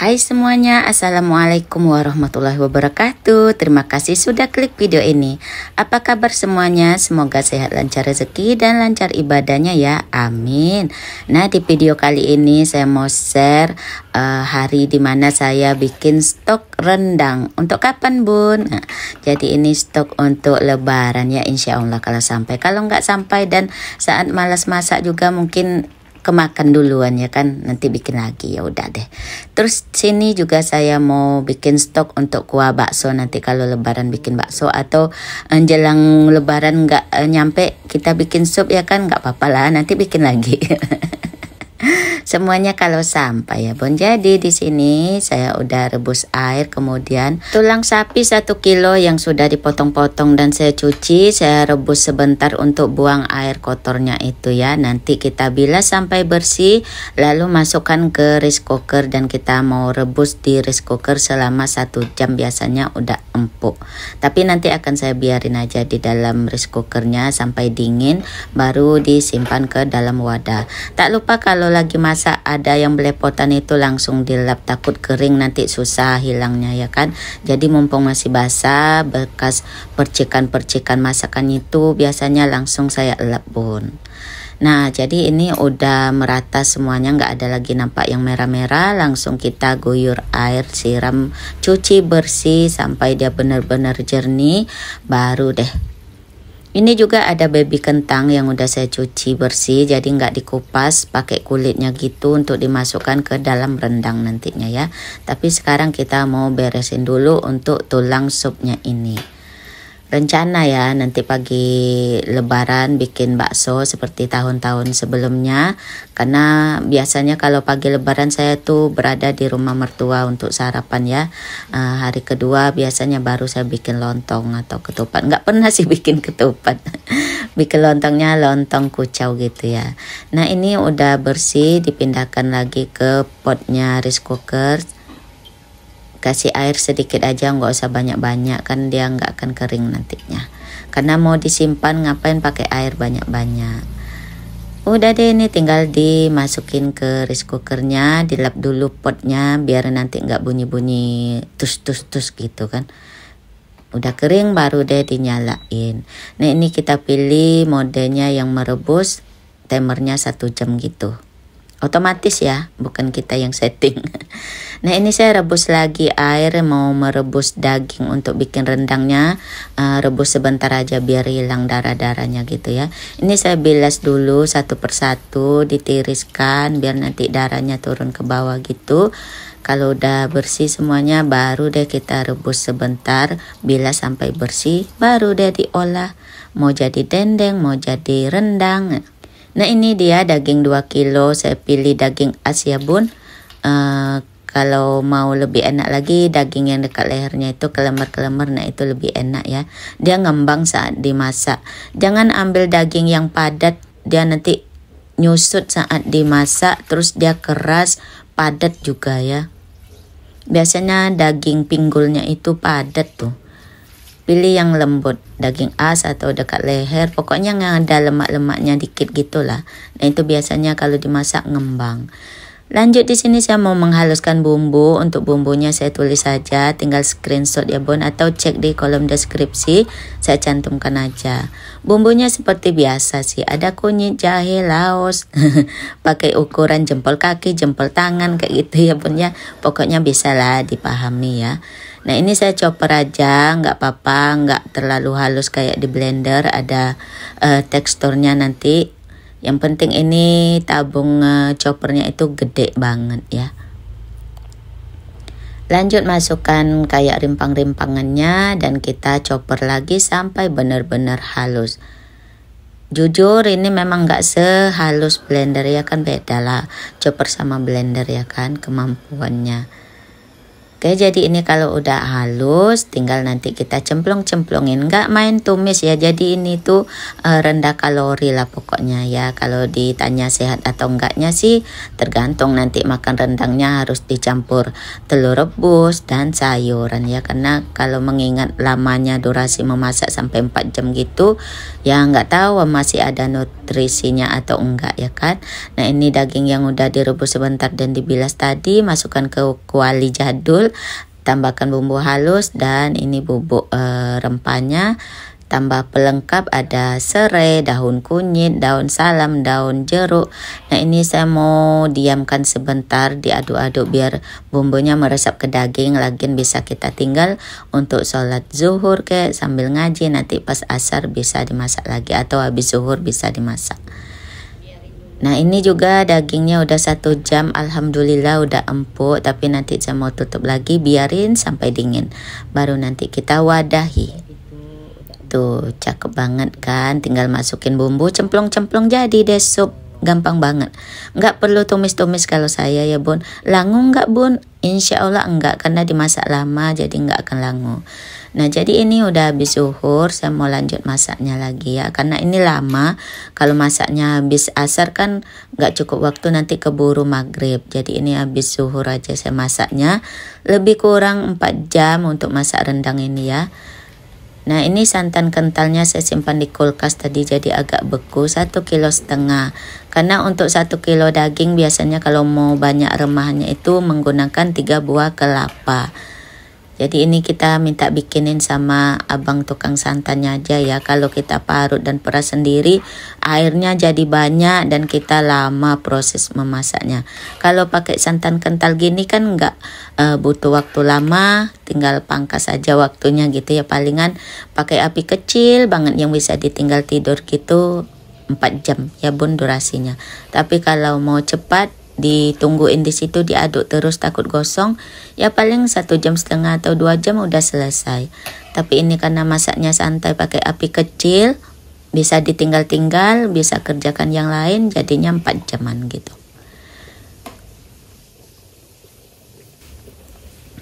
Hai semuanya, Assalamualaikum warahmatullahi wabarakatuh Terima kasih sudah klik video ini Apa kabar semuanya? Semoga sehat lancar rezeki dan lancar ibadahnya ya Amin Nah di video kali ini saya mau share uh, hari dimana saya bikin stok rendang Untuk kapan bun? Nah, jadi ini stok untuk lebaran ya insya Allah kalau sampai Kalau nggak sampai dan saat malas masak juga mungkin kemakan duluan ya kan nanti bikin lagi ya udah deh terus sini juga saya mau bikin stok untuk kuah bakso nanti kalau lebaran bikin bakso atau eh, jelang lebaran nggak eh, nyampe kita bikin sup ya kan nggak apa-apa lah nanti bikin lagi Semuanya kalau sampai ya Bon. Jadi di sini saya udah rebus air kemudian tulang sapi 1 kilo yang sudah dipotong-potong dan saya cuci saya rebus sebentar untuk buang air kotornya itu ya. Nanti kita bilas sampai bersih lalu masukkan ke rice cooker dan kita mau rebus di rice cooker selama satu jam biasanya udah empuk. Tapi nanti akan saya biarin aja di dalam rice cookernya sampai dingin baru disimpan ke dalam wadah. Tak lupa kalau kalau lagi masak ada yang belepotan itu langsung dilap takut kering nanti susah hilangnya ya kan jadi mumpung masih basah bekas percikan-percikan masakan itu biasanya langsung saya lap bun Nah, jadi ini udah merata semuanya, nggak ada lagi nampak yang merah-merah. Langsung kita guyur air, siram, cuci bersih sampai dia benar-benar jernih, baru deh ini juga ada baby kentang yang udah saya cuci bersih jadi nggak dikupas pakai kulitnya gitu untuk dimasukkan ke dalam rendang nantinya ya. Tapi sekarang kita mau beresin dulu untuk tulang supnya ini rencana ya nanti pagi lebaran bikin bakso seperti tahun-tahun sebelumnya karena biasanya kalau pagi lebaran saya tuh berada di rumah mertua untuk sarapan ya uh, hari kedua biasanya baru saya bikin lontong atau ketupat nggak pernah sih bikin ketupat bikin lontongnya lontong kucau gitu ya nah ini udah bersih dipindahkan lagi ke potnya rice cooker kasih air sedikit aja nggak usah banyak-banyak kan dia nggak akan kering nantinya karena mau disimpan ngapain pakai air banyak-banyak udah deh ini tinggal dimasukin ke rice cookernya dilap dulu potnya biar nanti nggak bunyi-bunyi tus tus tus gitu kan udah kering baru deh dinyalain nah ini kita pilih modenya yang merebus timernya satu jam gitu otomatis ya bukan kita yang setting nah ini saya rebus lagi air mau merebus daging untuk bikin rendangnya uh, rebus sebentar aja biar hilang darah-darahnya gitu ya ini saya bilas dulu satu persatu ditiriskan biar nanti darahnya turun ke bawah gitu kalau udah bersih semuanya baru deh kita rebus sebentar bila sampai bersih baru deh diolah mau jadi dendeng mau jadi rendang Nah ini dia daging 2 kilo saya pilih daging Asia bun uh, kalau mau lebih enak lagi daging yang dekat lehernya itu kelemar-kelemar nah itu lebih enak ya dia ngembang saat dimasak jangan ambil daging yang padat dia nanti nyusut saat dimasak terus dia keras padat juga ya biasanya daging pinggulnya itu padat tuh Pilih yang lembut, daging as atau dekat leher, pokoknya yang ada lemak-lemaknya dikit gitulah. Nah itu biasanya kalau dimasak ngembang. Lanjut di sini saya mau menghaluskan bumbu. Untuk bumbunya saya tulis saja, tinggal screenshot ya Bun atau cek di kolom deskripsi, saya cantumkan aja. Bumbunya seperti biasa sih, ada kunyit, jahe, laos, pakai ukuran jempol kaki, jempol tangan kayak gitu ya bon ya. Pokoknya lah dipahami ya. Nah ini saya chopper aja, nggak apa-apa, nggak terlalu halus kayak di blender, ada uh, teksturnya nanti. Yang penting ini tabung uh, eh, choppernya itu gede banget ya. Lanjut masukkan kayak rimpang-rimpangannya dan kita chopper lagi sampai benar-benar halus. Jujur ini memang nggak sehalus blender ya kan beda lah chopper sama blender ya kan kemampuannya. Oke, jadi ini kalau udah halus, tinggal nanti kita cemplung-cemplungin. Nggak main tumis ya, jadi ini tuh uh, rendah kalori lah pokoknya ya. Kalau ditanya sehat atau enggaknya sih, tergantung nanti makan rendangnya harus dicampur telur rebus dan sayuran ya. Karena kalau mengingat lamanya durasi memasak sampai 4 jam gitu, ya nggak tahu masih ada nutrisi nutrisinya atau enggak ya kan. Nah ini daging yang udah direbus sebentar dan dibilas tadi masukkan ke kuali jadul tambahkan bumbu halus dan ini bubuk e, rempahnya Tambah pelengkap ada serai, daun kunyit, daun salam, daun jeruk. Nah ini saya mau diamkan sebentar diaduk-aduk biar bumbunya meresap ke daging. Lagian bisa kita tinggal untuk sholat zuhur ke sambil ngaji nanti pas asar bisa dimasak lagi atau habis zuhur bisa dimasak. Nah ini juga dagingnya udah satu jam Alhamdulillah udah empuk Tapi nanti saya mau tutup lagi biarin sampai dingin Baru nanti kita wadahi Tuh, gitu. cakep banget kan? Tinggal masukin bumbu, cemplung-cemplung jadi deh sup. Gampang banget. Nggak perlu tumis-tumis kalau saya ya, Bun. Langu nggak, Bun? Insya Allah nggak karena dimasak lama jadi nggak akan langu. Nah, jadi ini udah habis zuhur, saya mau lanjut masaknya lagi ya. Karena ini lama, kalau masaknya habis asar kan nggak cukup waktu nanti keburu maghrib. Jadi ini habis zuhur aja saya masaknya. Lebih kurang 4 jam untuk masak rendang ini ya. Nah ini santan kentalnya saya simpan di kulkas tadi jadi agak beku satu kilo setengah. Karena untuk satu kilo daging biasanya kalau mau banyak remahnya itu menggunakan tiga buah kelapa. Jadi ini kita minta bikinin sama abang tukang santannya aja ya. Kalau kita parut dan peras sendiri, airnya jadi banyak dan kita lama proses memasaknya. Kalau pakai santan kental gini kan nggak uh, butuh waktu lama, tinggal pangkas aja waktunya gitu ya. Palingan pakai api kecil banget yang bisa ditinggal tidur gitu 4 jam ya bun durasinya. Tapi kalau mau cepat ditungguin di situ diaduk terus takut gosong ya paling satu jam setengah atau dua jam udah selesai tapi ini karena masaknya santai pakai api kecil bisa ditinggal-tinggal bisa kerjakan yang lain jadinya 4 jaman gitu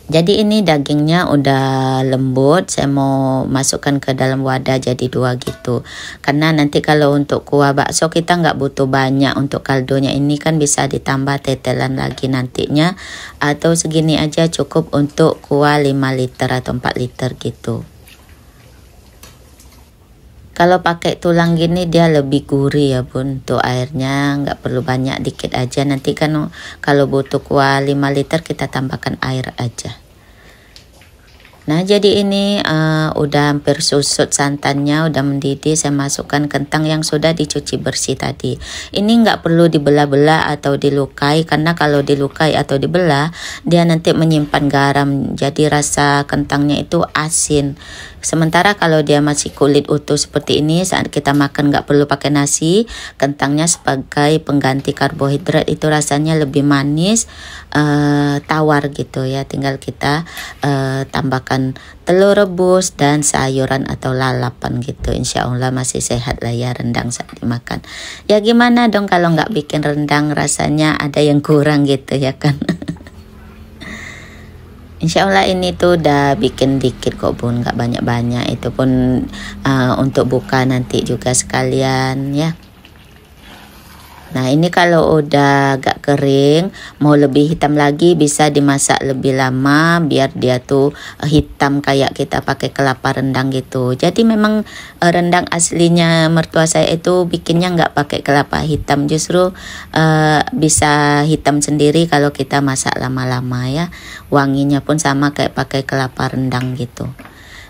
Jadi ini dagingnya udah lembut, saya mau masukkan ke dalam wadah jadi dua gitu. Karena nanti kalau untuk kuah bakso kita nggak butuh banyak untuk kaldonya ini kan bisa ditambah tetelan lagi nantinya. Atau segini aja cukup untuk kuah 5 liter atau 4 liter gitu kalau pakai tulang gini dia lebih gurih ya bun tuh airnya nggak perlu banyak dikit aja nanti kan kalau butuh kuah 5 liter kita tambahkan air aja nah jadi ini uh, udah hampir susut santannya udah mendidih saya masukkan kentang yang sudah dicuci bersih tadi ini nggak perlu dibelah-belah atau dilukai karena kalau dilukai atau dibelah dia nanti menyimpan garam jadi rasa kentangnya itu asin Sementara kalau dia masih kulit utuh seperti ini saat kita makan nggak perlu pakai nasi, kentangnya sebagai pengganti karbohidrat itu rasanya lebih manis, uh, tawar gitu ya. Tinggal kita uh, tambahkan telur rebus dan sayuran atau lalapan gitu. Insya Allah masih sehat lah ya rendang saat dimakan. Ya gimana dong kalau nggak bikin rendang rasanya ada yang kurang gitu ya kan. Insya Allah ini tuh udah bikin dikit kok bun, nggak banyak-banyak. Itu pun uh, untuk buka nanti juga sekalian ya. Nah ini kalau udah agak kering mau lebih hitam lagi bisa dimasak lebih lama biar dia tuh hitam kayak kita pakai kelapa rendang gitu. Jadi memang eh, rendang aslinya mertua saya itu bikinnya nggak pakai kelapa hitam justru uh, bisa hitam sendiri kalau kita masak lama-lama ya. Wanginya pun sama kayak pakai kelapa rendang gitu.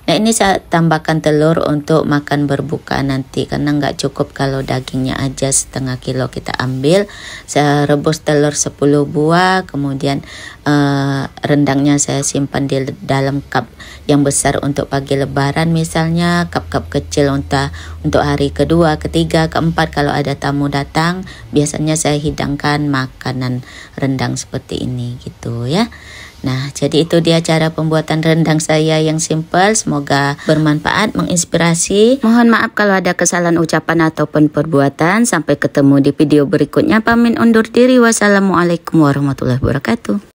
Nah ini saya tambahkan telur untuk makan berbuka nanti karena nggak cukup kalau dagingnya aja setengah kilo kita ambil. Saya rebus telur 10 buah, kemudian eh, rendangnya saya simpan di dalam cup yang besar untuk pagi lebaran misalnya, cup-cup kecil untuk untuk hari kedua, ketiga, keempat kalau ada tamu datang, biasanya saya hidangkan makanan rendang seperti ini gitu ya. Nah, jadi itu dia cara pembuatan rendang saya yang simple. Semoga bermanfaat, menginspirasi. Mohon maaf kalau ada kesalahan ucapan ataupun perbuatan. Sampai ketemu di video berikutnya. Pamin undur diri. Wassalamualaikum warahmatullahi wabarakatuh.